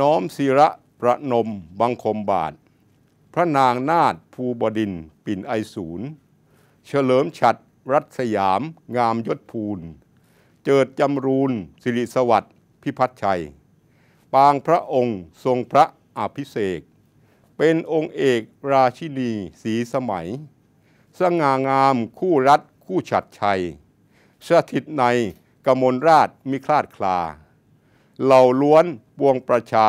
น้อมศิระประนมบังคมบาท พระนางนาฏภูบดินปิ่นไอศูนย์เฉลิมฉัดรัตสยามงามยศภูลเจิดจำรูนสิริสวัสดิ์พิพัฒชัย ปางพระองค์ทรงพระอภิเษกเป็นองค์เอกราชินีสีสมัย สง่างามคู่รัฐคู่ฉัดชัย สถิตในกมลราชมิคลาดคลาเหล่าล้วนบวงประชา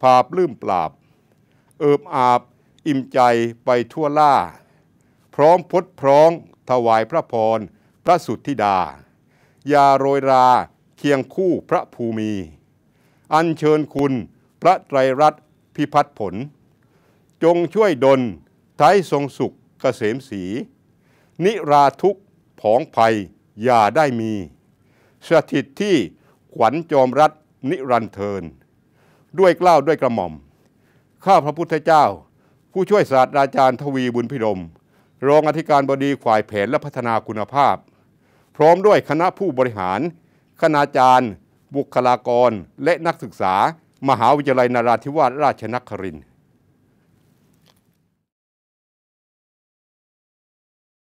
พาปลื้มปราบ เอิบอาบอิ่มใจไปทั่วล่า พร้อมพดพร้องถวายพระพรพระสุทธิดา ยาโรยรา เคียงคู่พระภูมิอันเชิญคุณพระไตรรัตนพิพัฒผล จงช่วยดลไทยทรงสุขเกษมสี นิราทุกผองภัย อย่าได้มี สถิตที่ ขวัญจอมรัฐนิรันเทิน ด้วยกล้าวด้วยกระหม่อม ข้าพระพุทธเจ้า ผู้ช่วยศาสตราจารย์ทวีบุญพิรมรองอธิการบดีฝ่ายแผนและพัฒนาคุณภาพ พร้อมด้วยคณะผู้บริหาร คณาจารย์ บุคลากรและนักศึกษา มหาวิทยาลัยนาราธิวาสราชนครินทร์